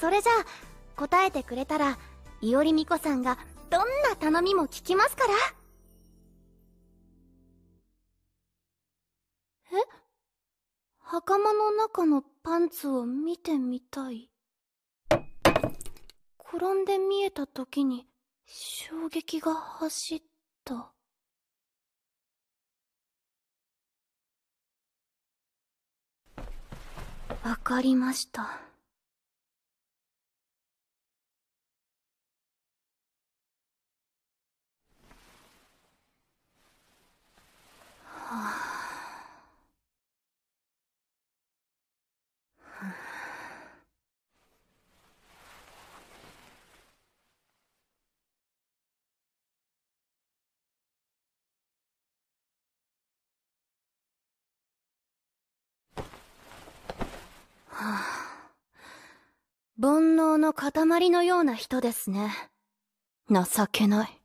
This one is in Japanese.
それじゃあ答えてくれたらいおりみこさんがどんな頼みも聞きますからえ袴の中のパンツを見てみたい転んで見えた時に衝撃が走ったわかりました。煩悩の塊のような人ですね。情けない。